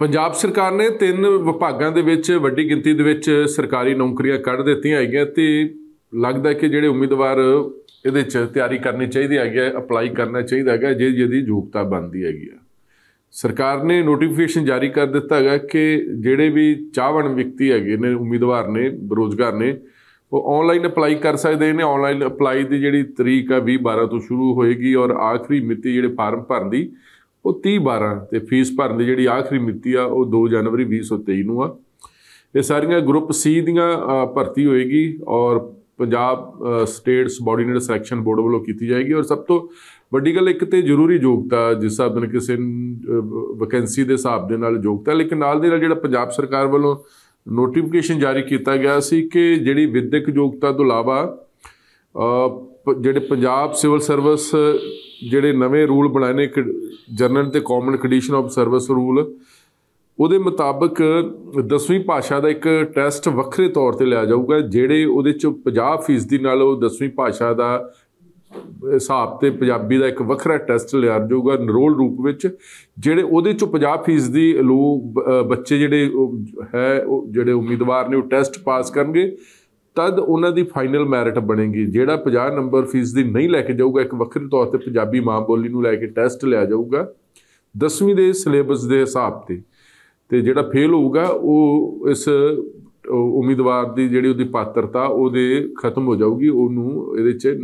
ਪੰਜਾਬ ਸਰਕਾਰ ਨੇ ਤਿੰਨ ਵਿਭਾਗਾਂ ਦੇ ਵਿੱਚ ਵੱਡੀ ਗਿਣਤੀ ਦੇ ਵਿੱਚ ਸਰਕਾਰੀ ਨੌਕਰੀਆਂ ਕੱਢ ਦਿੱਤੀਆਂ ਹੈਗੀਆਂ ਤੇ ਲੱਗਦਾ ਕਿ ਜਿਹੜੇ ਉਮੀਦਵਾਰ ਇਹਦੇ 'ਚ ਤਿਆਰੀ ਕਰਨੀ ਚਾਹੀਦੀ ਹੈਗੀ ਹੈ ਅਪਲਾਈ ਕਰਨਾ ਚਾਹੀਦਾ ਹੈਗਾ ਜੇ ਜਿਹਦੀ ਯੋਗਤਾ ਬਣਦੀ ਹੈਗੀ ਆ ਸਰਕਾਰ ਨੇ ਨੋਟੀਫਿਕੇਸ਼ਨ ਜਾਰੀ ਕਰ ਦਿੱਤਾ ਹੈਗਾ ਕਿ ਜਿਹੜੇ ਵੀ ਚਾਹਵਣ ਵਿਅਕਤੀ ਹੈਗੇ ਨੇ ਉਮੀਦਵਾਰ ਨੇ ਬਰੋਜ਼ਗਾਰ ਨੇ ਉਹ ਆਨਲਾਈਨ ਅਪਲਾਈ ਕਰ ਸਕਦੇ ਨੇ ਆਨਲਾਈਨ ਅਪਲਾਈ ਦੀ ਜਿਹੜੀ ਤਰੀਕ ਹੈ 20 12 ਤੋਂ ਸ਼ੁਰੂ ਹੋਏਗੀ ਔਰ ਆਖਰੀ ਮਿਤੀ ਜਿਹੜੇ ਫਾਰਮ ਭਰਨ ਦੀ ਉਹ 30 12 ਤੇ ਫੀਸ ਭਰਨ ਦੀ ਜਿਹੜੀ ਆਖਰੀ ਮਿਤੀ ਆ ਉਹ 2 ਜਨਵਰੀ 2023 ਨੂੰ ਆ ਇਹ ਸਾਰੀਆਂ ਗਰੁੱਪ ਸੀ ਦੀਆਂ ਭਰਤੀ ਹੋਏਗੀ ਔਰ Punjab state subordinate selection board ਵੱਲੋਂ ਕੀਤੀ ਜਾਏਗੀ ਔਰ ਸਭ ਤੋਂ ਵੱਡੀ ਗੱਲ ਇੱਕ ਤੇ ਜ਼ਰੂਰੀ ਯੋਗਤਾ ਜਿਸ ਹਿਸਾਬ ਨਾਲ ਕਿਸੇ ਵੈਕੈਂਸੀ ਦੇ ਹਿਸਾਬ ਦੇ ਨਾਲ ਯੋਗਤਾ ਲੇਕਿਨ ਨਾਲ ਦੇ ਨਾਲ ਜਿਹੜਾ ਪੰਜਾਬ ਸਰਕਾਰ ਵੱਲੋਂ ਨੋਟੀਫਿਕੇਸ਼ਨ ਜਾਰੀ ਕੀਤਾ ਗਿਆ ਸੀ ਕਿ ਜਿਹੜੀ ਵਿਦਿਅਕ ਯੋਗਤਾ ਤੋਂ ਇਲਾਵਾ ਜਿਹੜੇ ਪੰਜਾਬ ਸਿਵਲ ਸਰਵਿਸ ਜਿਹੜੇ ਨਵੇਂ ਰੂਲ ਬਣਾਏ ਨੇ ਜਰਨਲ ਤੇ common condition of service rule ਉਹਦੇ ਮੁਤਾਬਕ 10ਵੀਂ ਭਾਸ਼ਾ ਦਾ ਇੱਕ ਟੈਸਟ ਵੱਖਰੇ ਤੌਰ ਤੇ ਲਿਆ ਜਾਊਗਾ ਜਿਹੜੇ ਉਹਦੇ ਚ 50% ਦੀ ਨਾਲ ਉਹ 10ਵੀਂ ਭਾਸ਼ਾ ਦਾ ਹਿਸਾਬ ਤੇ ਪੰਜਾਬੀ ਦਾ ਇੱਕ ਵੱਖਰਾ ਟੈਸਟ ਲਿਆ ਜਾਊਗਾ ਨਰੋਲ ਰੂਪ ਵਿੱਚ ਜਿਹੜੇ ਉਹਦੇ ਚ 50% ਦੀ ਲੋ ਬੱਚੇ ਜਿਹੜੇ ਹੈ ਜਿਹੜੇ ਉਮੀਦਵਾਰ ਨੇ ਉਹ ਟੈਸਟ ਪਾਸ ਕਰਨਗੇ ਤਦ ਉਹਨਾਂ ਦੀ ਫਾਈਨਲ ਮੈਰਿਟ ਬਣੇਗੀ ਜਿਹੜਾ 50 ਨੰਬਰ ਫੀਸ ਦੀ ਨਹੀਂ ਲੈ ਕੇ ਜਾਊਗਾ ਇੱਕ ਵੱਖਰੇ ਤੌਰ ਤੇ ਪੰਜਾਬੀ ਮਾਂ ਬੋਲੀ ਨੂੰ ਲੈ ਕੇ ਟੈਸਟ ਲਿਆ ਜਾਊਗਾ 10ਵੀਂ ਦੇ ਸਿਲੇਬਸ ਦੇ ਹਿਸਾਬ ਤੇ ਤੇ ਜਿਹੜਾ ਫੇਲ ਹੋਊਗਾ ਉਹ ਇਸ ਉਮੀਦਵਾਰ ਦੀ ਜਿਹੜੀ ਉਹਦੀ ਪਾਤਰਤਾ ਉਹਦੇ ਖਤਮ ਹੋ ਜਾਊਗੀ ਉਹਨੂੰ ਇਹਦੇ 'ਚ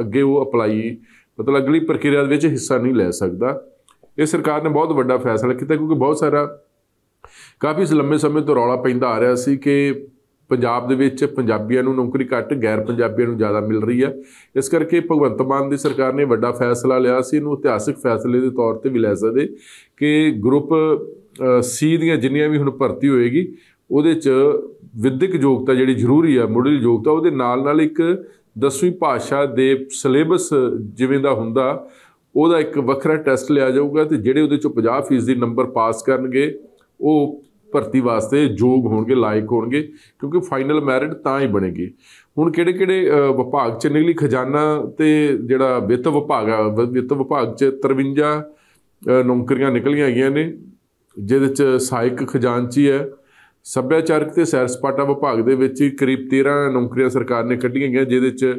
ਅੱਗੇ ਉਹ ਅਪਲਾਈ ਮਤਲਬ ਅਗਲੀ ਪ੍ਰਕਿਰਿਆ ਵਿੱਚ ਹਿੱਸਾ ਨਹੀਂ ਲੈ ਸਕਦਾ ਇਹ ਸਰਕਾਰ ਨੇ ਬਹੁਤ ਵੱਡਾ ਫੈਸਲਾ ਕੀਤਾ ਕਿਉਂਕਿ ਬਹੁਤ ਸਾਰਾ ਕਾਫੀ ਲੰਮੇ ਸਮੇਂ ਤੋਂ ਰੌਲਾ ਪੈਂਦਾ ਆ ਰਿਹਾ ਸੀ ਕਿ ਪੰਜਾਬ ਦੇ ਵਿੱਚ ਪੰਜਾਬੀਆਂ ਨੂੰ ਨੌਕਰੀ ਘੱਟ ਗੈਰ ਪੰਜਾਬੀਆਂ ਨੂੰ ਜ਼ਿਆਦਾ ਮਿਲ ਰਹੀ ਹੈ ਇਸ ਕਰਕੇ ਭਗਵੰਤ ਮਾਨ ਦੀ ਸਰਕਾਰ ਨੇ ਵੱਡਾ ਫੈਸਲਾ ਲਿਆ ਸੀ ਇਹਨੂੰ ਇਤਿਹਾਸਿਕ ਫੈਸਲੇ ਦੇ ਤੌਰ ਤੇ ਵੀ ਲੈ ਸਕਦੇ ਕਿ ਗਰੁੱਪ ਸੀ ਦੀਆਂ ਜਿੰਨੀਆਂ ਵੀ ਹੁਣ ਭਰਤੀ ਹੋਏਗੀ ਉਹਦੇ ਚ ਵਿਦਿਅਕ ਯੋਗਤਾ ਜਿਹੜੀ ਜ਼ਰੂਰੀ ਹੈ ਮੁੱਢਲੀ ਯੋਗਤਾ ਉਹਦੇ ਨਾਲ ਨਾਲ ਇੱਕ 10ਵੀਂ ਭਾਸ਼ਾ ਦੇ ਸਿਲੇਬਸ ਜਿਵੇਂ ਦਾ ਹੁੰਦਾ ਉਹਦਾ ਇੱਕ ਵੱਖਰਾ ਟੈਸਟ ਲਿਆ ਜਾਊਗਾ ਤੇ ਜਿਹੜੇ ਉਹਦੇ ਚੋਂ 50% ਨੰਬਰ ਪਾਸ ਕਰਨਗੇ ਉਹ ਭਰਤੀ ਵਾਸਤੇ ਯੋਗ ਹੋਣਗੇ ਲਾਇਕ ਹੋਣਗੇ ਕਿਉਂਕਿ ਫਾਈਨਲ ਮੈਰਿਟ ਤਾਂ ਹੀ ਬਣੇਗੀ ਹੁਣ ਕਿਹੜੇ ਕਿਹੜੇ ਵਿਭਾਗ ਚ ਨਿਕਲੀ ਖਜ਼ਾਨਾ ਤੇ ਜਿਹੜਾ ਵਿੱਤ ਵਿਭਾਗ ਆ ਵਿੱਤ ਵਿਭਾਗ ਚ 53 ਨੌਕਰੀਆਂ ਨਿਕਲੀਆਂ ਹੈਗੀਆਂ ਨੇ ਜਿਹਦੇ ਚ ਸਹਾਇਕ ਖਜ਼ਾਨਚੀ ਹੈ ਸੱਭਿਆਚਾਰਕ ਤੇ ਸੈਰ ਸਪਾਟਾ ਵਿਭਾਗ ਦੇ ਵਿੱਚ ਕਰੀਬ 13 ਨੌਕਰੀਆਂ ਸਰਕਾਰ ਨੇ ਕੱਢੀਆਂ ਗਈਆਂ ਜਿਹਦੇ ਚ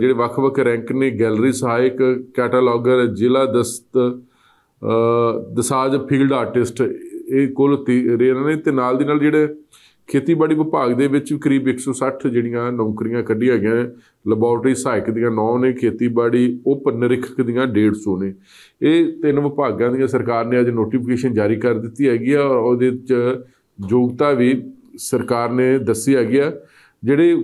ਜਿਹੜੇ ਵੱਖ-ਵੱਖ ਰੈਂਕ ਨੇ ਗੈਲਰੀ ਸਹਾਇਕ ਕੈਟਾਲੋਗਰ ਜ਼ਿਲ੍ਹਾ ਦਸਤ ਦਸਾਜ ਫੀਲਡ ਆਰਟਿਸਟ ਇਹ ਕੁੱਲ ਰੇਰਾਂ ਨੇ ਤੇ ਨਾਲ ਦੀ ਨਾਲ ਜਿਹੜੇ ਖੇਤੀਬਾੜੀ ਵਿਭਾਗ ਦੇ ਵਿੱਚ ਕਰੀਬ 160 ਜਿਹੜੀਆਂ ਨੌਕਰੀਆਂ ਕੱਢੀਆਂ ਗਈਆਂ ਲੈਬੋਰਟਰੀ ਸਹਾਇਕ ਦੀਆਂ 9 ਨੇ ਖੇਤੀਬਾੜੀ ਉਪ ਨਿਰੀਖਕ ਦੀਆਂ 150 ਨੇ ਇਹ ਤਿੰਨ ਵਿਭਾਗਾਂ ਦੀਆਂ ਸਰਕਾਰ ਨੇ ਅੱਜ ਨੋਟੀਫਿਕੇਸ਼ਨ ਜਾਰੀ ਕਰ ਦਿੱਤੀ ਹੈਗੀ ਆ ਔਰ ਉਹਦੇ ਵਿੱਚ ਯੋਗਤਾ ਵੀ ਸਰਕਾਰ ਨੇ ਦੱਸੀ ਹੈਗੀ ਆ ਜਿਹੜੇ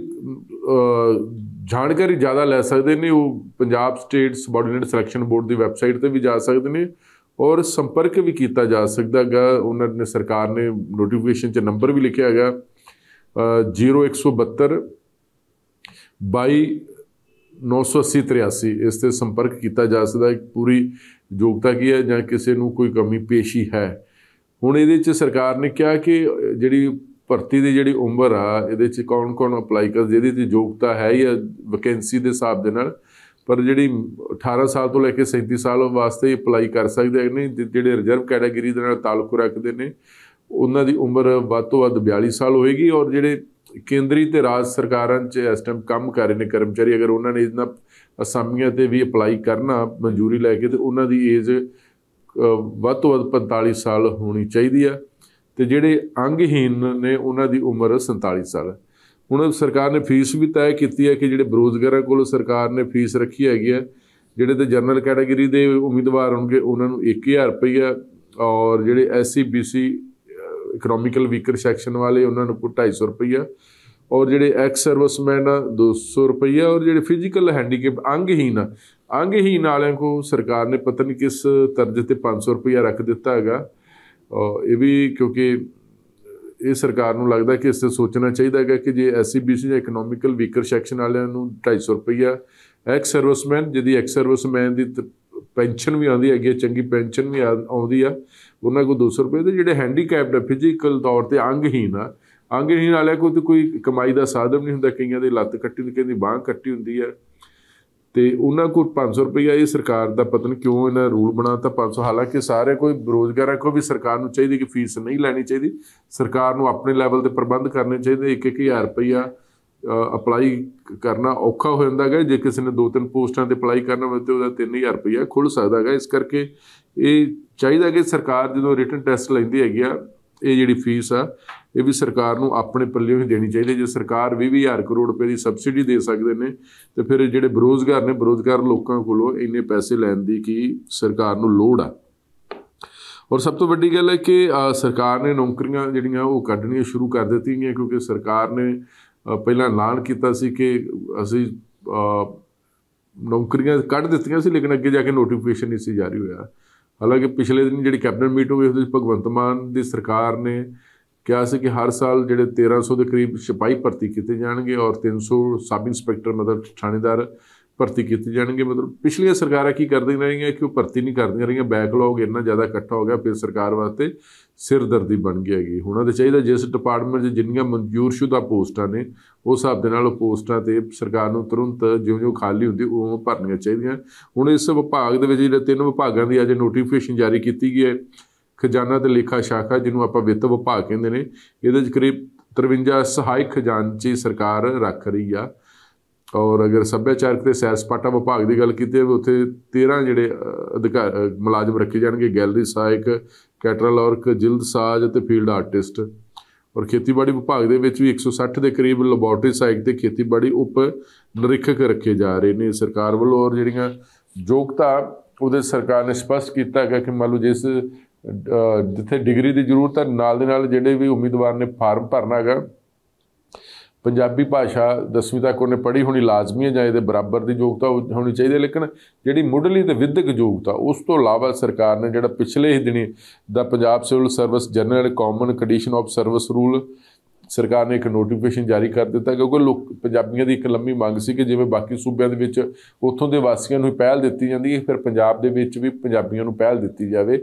ਜਾਣਕਾਰੀ ਜ਼ਿਆਦਾ ਲੈ ਸਕਦੇ ਨੇ ਉਹ Punjab state subordinate selection board ਦੀ ਵੈਬਸਾਈਟ ਤੇ ਵੀ ਜਾ ਸਕਦੇ ਨੇ ਔਰ ਸੰਪਰਕ ਵੀ ਕੀਤਾ ਜਾ ਸਕਦਾ ਹੈਗਾ ਉਹਨਾਂ ਨੇ ਸਰਕਾਰ ਨੇ ਨੋਟੀਫਿਕੇਸ਼ਨ 'ਚ ਨੰਬਰ ਵੀ ਲਿਖਿਆ ਹੈਗਾ 0172 229883 ਇਸ ਤੇ ਸੰਪਰਕ ਕੀਤਾ ਜਾ ਸਕਦਾ ਹੈ ਪੂਰੀ ਯੋਗਤਾ ਕੀ ਹੈ ਜਾਂ ਕਿਸੇ ਨੂੰ ਕੋਈ ਕਮੀ ਪੇਸ਼ੀ ਹੈ ਹੁਣ ਇਹਦੇ 'ਚ ਸਰਕਾਰ ਨੇ ਕਿਹਾ ਕਿ ਜਿਹੜੀ ਭਰਤੀ ਦੀ ਜਿਹੜੀ ਉਮਰ ਆ ਇਹਦੇ 'ਚ ਕੌਣ-ਕੌਣ ਅਪਲਾਈ ਕਰ ਜਿਹਦੀ ਤੇ ਯੋਗਤਾ ਹੈ ਜਾਂ ਵੈਕੈਂਸੀ ਦੇ ਹਿਸਾਬ ਦੇ ਨਾਲ ਪਰ ਜਿਹੜੀ 18 ਸਾਲ ਤੋਂ ਲੈ ਕੇ 37 ਸਾਲ ਵਾਸਤੇ ਅਪਲਾਈ ਕਰ ਸਕਦੇ ਨੇ ਜਿਹੜੇ ਰਿਜ਼ਰਵ ਕੈਟਾਗਰੀ ਦੇ ਨਾਲ ਤਾਲੁਕ ਰੱਖਦੇ ਨੇ ਉਹਨਾਂ ਦੀ ਉਮਰ ਵੱਧ ਤੋਂ ਵੱਧ 42 ਸਾਲ ਹੋਏਗੀ ਔਰ ਜਿਹੜੇ ਕੇਂਦਰੀ ਤੇ ਰਾਜ ਸਰਕਾਰਾਂ 'ਚ ਇਸ ਟਾਈਮ ਕੰਮ ਕਰ ਰਹੇ ਨੇ ਕਰਮਚਾਰੀ ਅਗਰ ਉਹਨਾਂ ਨੇ ਇਹਨਾਂ ਅਸਾਮੀਆਂ ਤੇ ਵੀ ਅਪਲਾਈ ਕਰਨਾ ਮਨਜ਼ੂਰੀ ਲੈ ਕੇ ਤੇ ਉਹਨਾਂ ਦੀ ਏਜ ਵੱਧ ਤੋਂ ਵੱਧ 45 ਸਾਲ ਹੋਣੀ ਚਾਹੀਦੀ ਆ ਤੇ ਜਿਹੜੇ ਅੰਗਹੀਨ ਨੇ ਉਹਨਾਂ ਦੀ ਉਮਰ 47 ਸਾਲ ਹੈ ਹੁਣ ਸਰਕਾਰ ਨੇ ਫੀਸ ਵੀ ਤੈਅ ਕੀਤੀ ਹੈ ਕਿ ਜਿਹੜੇ ਬਰੋਜ਼ਗਾਰਾਂ ਕੋਲ ਸਰਕਾਰ ਨੇ ਫੀਸ ਰੱਖੀ ਹੈਗੀ ਹੈ ਜਿਹੜੇ ਤੇ ਜਨਰਲ ਕੈਟਾਗਰੀ ਦੇ ਉਮੀਦਵਾਰ ਹੋਣਗੇ ਉਹਨਾਂ ਨੂੰ 1000 ਰੁਪਈਆ ਔਰ ਜਿਹੜੇ SC BC economical weaker section ਵਾਲੇ ਉਹਨਾਂ ਨੂੰ 250 ਰੁਪਈਆ ਔਰ ਜਿਹੜੇ ਐਕਸ ਸਰਵਿਸਮੈਨ 200 ਰੁਪਈਆ ਔਰ ਜਿਹੜੇ ਫਿਜ਼ੀਕਲ ਹੈਂਡੀਕੈਪ ਅੰਗਹੀਨ ਅੰਗਹੀਨ ਵਾਲਿਆਂ ਕੋ ਸਰਕਾਰ ਨੇ ਪਤਨ ਕਿਸ ਤਰਜ ਤੇ 500 ਰੁਪਈਆ ਰੱਖ ਦਿੱਤਾ ਹੈਗਾ ਔਰ ਇਹ ਵੀ ਕਿਉਂਕਿ ਇਹ ਸਰਕਾਰ ਨੂੰ ਲੱਗਦਾ ਕਿ ਇਸ ਤੇ ਸੋਚਣਾ ਚਾਹੀਦਾ ਹੈ ਕਿ ਜੇ ਐਸਸੀ ਬੀਸੀ ਜਾਂ ਇਕਨੋਮਿਕਲ ਵੀਕਰ ਸੈਕਸ਼ਨ ਵਾਲਿਆਂ ਨੂੰ 250 ਰੁਪਇਆ ਐਕਸ ਸਰਵਿਸਮੈਨ ਜਿਹਦੀ ਐਕਸ ਸਰਵਿਸਮੈਨ ਦੀ ਪੈਨਸ਼ਨ ਵੀ ਆਉਂਦੀ ਹੈਗੀ ਚੰਗੀ ਪੈਨਸ਼ਨ ਵੀ ਆਉਂਦੀ ਆ ਉਹਨਾਂ ਕੋਲ 200 ਰੁਪਏ ਤੇ ਜਿਹੜੇ ਹੈਂਡੀਕੈਪਡ ਹੈ ਫਿਜ਼ੀਕਲ ਤੌਰ ਤੇ ਅੰਗਹੀਨ ਆ ਅੰਗਹੀਨ ਵਾਲਿਆਂ ਕੋਲ ਤੇ ਕੋਈ ਕਮਾਈ ਦਾ ਸਾਧਨ ਨਹੀਂ ਹੁੰਦਾ ਕਈਆਂ ਦੇ ਲੱਤ ਕੱਟੀ ਹੁੰਦੀ ਕਈਆਂ ਦੀ ਬਾਹ ਕੱਟੀ ਹੁੰਦੀ ਆ ਤੇ ਉਹਨਾਂ ਕੋਲ 500 ਰੁਪਈਆ ਇਹ ਸਰਕਾਰ ਦਾ ਪਤਨ ਕਿਉਂ ਇਹਨਾਂ ਰੂਲ ਬਣਾਤਾ 500 ਹਾਲਾਂਕਿ ਸਾਰੇ ਕੋਈ ਬਰੋਜ਼ਗਾਰਾ ਕੋ ਵੀ ਸਰਕਾਰ ਨੂੰ ਚਾਹੀਦੀ ਕਿ ਫੀਸ ਨਹੀਂ ਲੈਣੀ ਚਾਹੀਦੀ ਸਰਕਾਰ ਨੂੰ ਆਪਣੇ ਲੈਵਲ ਤੇ ਪ੍ਰਬੰਧ ਕਰਨੇ ਚਾਹੀਦੇ 1-1000 ਰੁਪਈਆ ਅਪਲਾਈ ਕਰਨਾ ਔਖਾ ਹੋ ਜਾਂਦਾ ਹੈ ਜੇ ਕਿਸੇ ਨੇ ਦੋ ਤਿੰਨ ਪੋਸਟਾਂ ਤੇ ਅਪਲਾਈ ਕਰਨਾ ਹੋਵੇ ਤੇ ਉਹਦਾ 3000 ਰੁਪਈਆ ਖੁੱਲ ਸਕਦਾ ਹੈ ਇਸ ਕਰਕੇ ਇਹ ਚਾਹੀਦਾ ਕਿ ਸਰਕਾਰ ਜਦੋਂ ਰਿਟਨ ਟੈਸਟ ਲੈਂਦੀ ਹੈਗੀ ਆ ਇਹ ਜਿਹੜੀ ਫੀਸ ਆ ਇਹ ਵੀ ਸਰਕਾਰ ਨੂੰ ਆਪਣੇ ਪੱਲੇ ਹੀ ਦੇਣੀ ਚਾਹੀਦੀ ਜੇ ਸਰਕਾਰ 20000 ਕਰੋੜ ਰੁਪਏ ਦੀ ਸਬਸਿਡੀ ਦੇ ਸਕਦੇ ਨੇ ਤੇ ਫਿਰ ਜਿਹੜੇ ਬਰੋਜ਼ਗਾਰ ਨੇ ਬਰੋਜ਼ਗਾਰ ਲੋਕਾਂ ਕੋਲੋਂ ਇੰਨੇ ਪੈਸੇ ਲੈਣ ਦੀ ਕੀ ਸਰਕਾਰ ਨੂੰ ਲੋੜ ਆ ਔਰ ਸਭ ਤੋਂ ਵੱਡੀ ਗੱਲ ਹੈ ਕਿ ਸਰਕਾਰ ਨੇ ਨੌਕਰੀਆਂ ਜਿਹੜੀਆਂ ਉਹ ਕੱਢਣੀਆਂ ਸ਼ੁਰੂ ਕਰ ਦਿੱਤੀਆਂ ਕਿਉਂਕਿ ਸਰਕਾਰ ਨੇ ਪਹਿਲਾਂ ਐਲਾਨ ਕੀਤਾ ਸੀ ਕਿ ਅਸੀਂ ਨੌਕਰੀਆਂ ਕੱਢ ਦਿੱਤੀਆਂ ਸੀ ਲੇਕਿਨ ਅੱਗੇ ਜਾ ਕੇ ਨੋਟੀਫਿਕੇਸ਼ਨ ਨਹੀਂ ਸੀ ਜਾਰੀ ਹੋਇਆ ਹਾਲਾਂਕਿ ਪਿਛਲੇ ਦਿਨ ਜਿਹੜੀ ਕੈਬਨਿਟ ਮੀਟ ਹੋਈ ਉਹਦੇ ਵਿੱਚ ਭਗਵੰਤ ਮਾਨ ਦੀ ਸਰਕਾਰ ਨੇ ਕਿਹਾ ਸੀ ਕਿ ਹਰ ਸਾਲ ਜਿਹੜੇ 1300 ਦੇ ਕਰੀਬ ਸਿਪਾਹੀ ਭਰਤੀ ਕੀਤੇ ਜਾਣਗੇ ਔਰ 300 ਸਬ ਇੰਸਪੈਕਟਰ ਮਤਲਬ ਥਾਣੇਦਾਰ ਭਰਤੀ ਕੀਤੇ ਜਾਣਗੇ ਮਤਲਬ ਪਿਛਲੀਆਂ ਸਰਕਾਰਾਂ ਕੀ ਕਰਦੀਆਂ ਰਹੀਆਂ ਕਿ ਉਹ ਭਰਤੀ ਨਹੀਂ ਕਰਦੀਆਂ ਰਹੀਆਂ ਬੈਕਲੌਗ ਇੰਨਾ ਜ਼ਿਆਦਾ ਇਕੱਠਾ ਹੋ ਗਿਆ ਫਿਰ ਸਰਕਾਰ ਵਾਸਤੇ ਸਿਰਦਰਦੀ ਬਣ ਗਈ ਹੈਗੀ ਹੁਣਾਂ ਤੇ ਚਾਹੀਦਾ ਜਿਸ ਡਿਪਾਰਟਮੈਂਟ 'ਚ ਜਿੰਨੀਆਂ ਮਨਜ਼ੂਰਸ਼ੁਦਾ ਪੋਸਟਾਂ ਨੇ ਉਸ ਹਿਸਾਬ ਦੇ ਨਾਲ ਉਹ ਪੋਸਟਾਂ ਤੇ ਸਰਕਾਰ ਨੂੰ ਤੁਰੰਤ ਜਿਉਂ-ਜਿਉਂ ਖਾਲੀ ਹੁੰਦੀ ਉਹ ਭਰਨੀਆਂ ਚਾਹੀਦੀਆਂ ਹੁਣ ਇਸ ਵਿਭਾਗ ਦੇ ਵਿੱਚ ਜਿਹੜੇ ਤਿੰਨ ਵਿਭਾਗਾਂ ਦੀ ਅੱਜ ਨੋਟੀਫਿਕੇਸ਼ਨ ਜਾਰੀ ਕੀਤੀ ਗਈ ਹੈ ਖਜ਼ਾਨਾ ਤੇ ਲੇਖਾ ਸ਼ਾਖਾ ਜਿਹਨੂੰ ਆਪਾਂ ਵਿੱਤ ਵਿਭਾਗ ਕਹਿੰਦੇ ਨੇ ਇਹਦੇ 'ਚ ਕਰੀਬ 53 ਸਹਾਇਕ ਖਜ਼ਾਨਚੀ ਸਰਕਾਰ ਰੱਖ ਰਹੀ ਆ ਔਰ ਅਗਰ ਸੱਭਿਆਚਾਰਕ ਤੇ ਸੈਰ ਸਪਾਟਾ ਵਿਭਾਗ ਦੀ ਗੱਲ ਕੀਤੀ ਹੈ ਉੱਥੇ 13 ਜਿਹੜੇ ਅਧਿਕਾਰ ਮੁਲਾਜ਼ਮ ਰੱਖੇ ਜਾਣਗੇ ਗੈਲਰੀ ਸਹਾਇਕ ਕੈਟਰਲ ਔਰ ਜਿਲਦ ਸਾਜ ਅਤੇ ਫੀਲਡ ਆਰਟਿਸਟ ਔਰ ਖੇਤੀਬਾੜੀ ਵਿਭਾਗ ਦੇ ਵਿੱਚ ਵੀ 160 ਦੇ ਕਰੀਬ ਲੈਬੋਰਟਰੀ ਸਹਾਇਕ ਤੇ ਖੇਤੀਬਾੜੀ ਉਪ ਨਿਰੀਖਕ ਰੱਖੇ ਜਾ ਰਹੇ ਨੇ ਸਰਕਾਰ ਵੱਲੋਂ ਔਰ ਜਿਹੜੀਆਂ ਯੋਗਤਾ ਉਹਦੇ ਸਰਕਾਰ ਨੇ ਸਪਸ਼ਟ ਕੀਤਾ ਹੈ ਕਿ ਮੰਨ ਲਓ ਜਿਸ ਜਿੱਥੇ ਡਿਗਰੀ ਦੀ ਜ਼ਰੂਰਤ ਹੈ ਨਾਲ ਦੇ ਨਾਲ ਜਿਹੜੇ ਵੀ ਉਮੀਦਵਾਰ ਨੇ ਫਾਰਮ ਭਰਨਾ ਹੈਗਾ ਪੰਜਾਬੀ ਭਾਸ਼ਾ 10ਵੀਂ ਤੱਕ ਉਹਨੇ ਪੜ੍ਹੀ ਹੋਣੀ ਲਾਜ਼ਮੀ ਹੈ ਜਾਂ ਇਹਦੇ ਬਰਾਬਰ ਦੀ ਯੋਗਤਾ ਹੋਣੀ ਚਾਹੀਦੀ ਹੈ ਲੇਕਿਨ ਜਿਹੜੀ ਮੁੱਢਲੀ ਤੇ ਵਿਦਿਅਕ ਯੋਗਤਾ ਉਸ ਤੋਂ ਇਲਾਵਾ ਸਰਕਾਰ ਨੇ ਜਿਹੜਾ ਪਿਛਲੇ ਹੀ ਦਿਨੀ ਦਾ Punjab civil service general common condition of service rule ਸਰਕਾਰ ਨੇ ਇੱਕ ਨੋਟੀਫਿਕੇਸ਼ਨ ਜਾਰੀ ਕਰ ਦਿੱਤਾ ਕਿਉਂਕਿ ਲੋਕ ਪੰਜਾਬੀਆਂ ਦੀ ਇੱਕ ਲੰਮੀ ਮੰਗ ਸੀ ਕਿ ਜਿਵੇਂ ਬਾਕੀ ਸੂਬਿਆਂ ਦੇ ਵਿੱਚ ਉੱਥੋਂ ਦੇ ਵਾਸੀਆਂ ਨੂੰ ਪਹਿਲ ਦਿੱਤੀ ਜਾਂਦੀ ਹੈ ਫਿਰ ਪੰਜਾਬ ਦੇ ਵਿੱਚ ਵੀ ਪੰਜਾਬੀਆਂ ਨੂੰ ਪਹਿਲ ਦਿੱਤੀ ਜਾਵੇ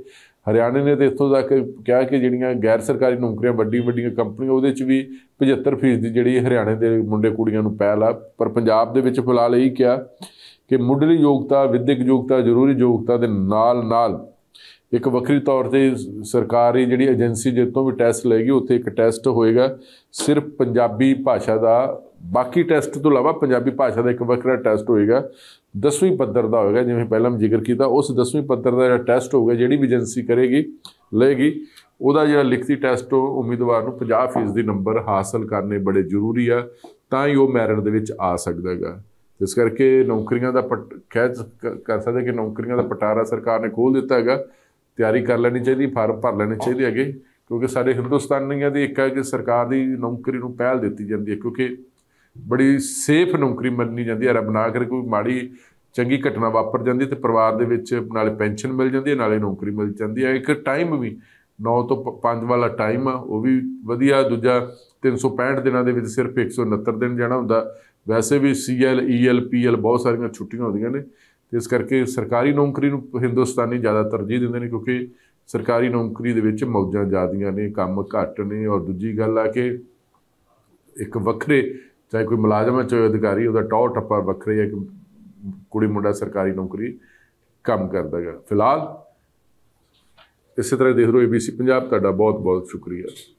ਹਰਿਆਣੇ ਨੇ ਤੇ ਇੱਥੋਂ ਤੱਕ ਕਿਹਾ ਕਿ ਜਿਹੜੀਆਂ ਗੈਰ ਸਰਕਾਰੀ ਨੌਕਰੀਆਂ ਵੱਡੀ ਵੱਡੀਆਂ ਕੰਪਨੀਆਂ ਉਹਦੇ ਚ ਵੀ 75% ਦੀ ਜਿਹੜੀ ਹਰਿਆਣੇ ਦੇ ਮੁੰਡੇ ਕੁੜੀਆਂ ਨੂੰ ਪਹਿਲ ਆ ਪਰ ਪੰਜਾਬ ਦੇ ਵਿੱਚ ਫਿਲਹਾਲ ਲਈ ਕਿਹਾ ਕਿ ਮੁੱਢਲੀ ਯੋਗਤਾ ਵਿਦਿਅਕ ਯੋਗਤਾ ਜ਼ਰੂਰੀ ਯੋਗਤਾ ਦੇ ਨਾਲ ਨਾਲ ਇੱਕ ਵੱਖਰੀ ਤੌਰ ਤੇ ਸਰਕਾਰੀ ਜਿਹੜੀ ਏਜੰਸੀ ਜਿੱਤੋਂ ਵੀ ਟੈਸਟ ਲੈਗੀ ਉੱਥੇ ਇੱਕ ਟੈਸਟ ਹੋਏਗਾ ਸਿਰਫ ਪੰਜਾਬੀ ਭਾਸ਼ਾ ਦਾ ਬਾਕੀ ਟੈਸਟ ਤੋਂ ਇਲਾਵਾ ਪੰਜਾਬੀ ਭਾਸ਼ਾ ਦਾ ਇੱਕ ਵੱਖਰਾ ਟੈਸਟ ਹੋਏਗਾ 10ਵੀਂ ਪੱਧਰ ਦਾ ਹੋਏਗਾ ਜਿਵੇਂ ਪਹਿਲਾਂ ਮੈਂ ਜ਼ਿਕਰ ਕੀਤਾ ਉਸ 10ਵੀਂ ਪੱਧਰ ਦਾ ਜਿਹੜਾ ਟੈਸਟ ਹੋਊਗਾ ਜਿਹੜੀ ਵੀ ਏਜੰਸੀ ਕਰੇਗੀ ਲਏਗੀ ਉਹਦਾ ਜਿਹੜਾ ਲਿਖਤੀ ਟੈਸਟ ਹੋ ਉਮੀਦਵਾਰ ਨੂੰ 50% ਦੀ ਨੰਬਰ ਹਾਸਲ ਕਰਨੇ ਬੜੇ ਜ਼ਰੂਰੀ ਆ ਤਾਂ ਹੀ ਉਹ ਮੈਰਿਟ ਦੇ ਵਿੱਚ ਆ ਸਕਦਾ ਹੈਗਾ ਇਸ ਕਰਕੇ ਨੌਕਰੀਆਂ ਦਾ ਕਹਿ ਕਰ ਸਕਦੇ ਕਿ ਨੌਕਰੀਆਂ ਦਾ ਪਟਾਰਾ ਸਰਕਾਰ ਨੇ ਖੋਲ ਦਿੱਤਾ ਹੈਗਾ ਤਿਆਰੀ ਕਰ ਲੈਣੀ ਚਾਹੀਦੀ ਫਾਰਮ ਭਰ ਲੈਣੇ ਚਾਹੀਦੇ ਹੈਗੇ ਕਿਉਂਕਿ ਸਾਡੇ ਹਿੰਦੁਸਤਾਨੀਆਂ ਦੀ ਇੱਕ ਹੈ ਕਿ ਸਰਕਾਰ ਦੀ ਨੌਕਰੀ ਨੂੰ ਪਹਿਲ ਦਿੱਤੀ ਜਾਂਦੀ ਹੈ ਕਿਉਂਕਿ ਬੜੀ ਸੇਫ ਨੌਕਰੀ ਮੰਨੀ ਜਾਂਦੀ ਹੈ ਰੱਬ ਨਾ ਕਰੇ ਕੋਈ ਮਾੜੀ ਚੰਗੀ ਘਟਨਾ ਵਾਪਰ ਜਾਂਦੀ ਤੇ ਪਰਿਵਾਰ ਦੇ ਵਿੱਚ ਨਾਲੇ ਪੈਨਸ਼ਨ ਮਿਲ ਜਾਂਦੀ ਹੈ ਨਾਲੇ ਨੌਕਰੀ ਮਿਲ ਜਾਂਦੀ ਹੈ ਇੱਕ ਟਾਈਮ ਵੀ 9 ਤੋਂ 5 ਵਾਲਾ ਟਾਈਮ ਆ ਉਹ ਵੀ ਵਧੀਆ ਦੂਜਾ 365 ਦਿਨਾਂ ਦੇ ਵਿੱਚ ਸਿਰਫ 169 ਦਿਨ ਜਾਣਾ ਹੁੰਦਾ ਵੈਸੇ ਵੀ ਸੀਐਲ ਈਐਲ ਪੀਐਲ ਬਹੁਤ ਸਾਰੀਆਂ ਛੁੱਟੀਆਂ ਹੁੰਦੀਆਂ ਨੇ ਤੇ ਇਸ ਕਰਕੇ ਸਰਕਾਰੀ ਨੌਕਰੀ ਨੂੰ ਹਿੰਦੁਸਤਾਨੀ ਜ਼ਿਆਦਾ ਤਰਜੀਹ ਦਿੰਦੇ ਨੇ ਕਿਉਂਕਿ ਸਰਕਾਰੀ ਨੌਕਰੀ ਦੇ ਵਿੱਚ ਮੌਜਾਂ ਜ਼ਿਆਦੀਆਂ ਨੇ ਕੰਮ ਘੱਟ ਨੇ ਔਰ ਦੂਜੀ ਗੱਲ ਆ ਕਿ ਇੱਕ ਵੱਖਰੇ ਚਾਹੇ ਕੋਈ ਮੁਲਾਜ਼ਮ ਹੈ ਚਾਹੇ ਅਧਿਕਾਰੀ ਉਹਦਾ ਟੌਰ ਟੱਪਾ ਵੱਖਰਾ ਹੈ ਕਿ ਕੁੜੀ ਮੁੰਡਾ ਸਰਕਾਰੀ ਨੌਕਰੀ ਕੰਮ ਕਰਦਾ ਹੈ ਫਿਲਹਾਲ ਇਸੇ ਤਰ੍ਹਾਂ ਦੇਖ ਰਹੇ ਹੋ ABC ਪੰਜਾਬ ਤੁਹਾਡਾ ਬਹੁਤ ਬਹੁਤ ਸ਼ੁਕਰੀਆ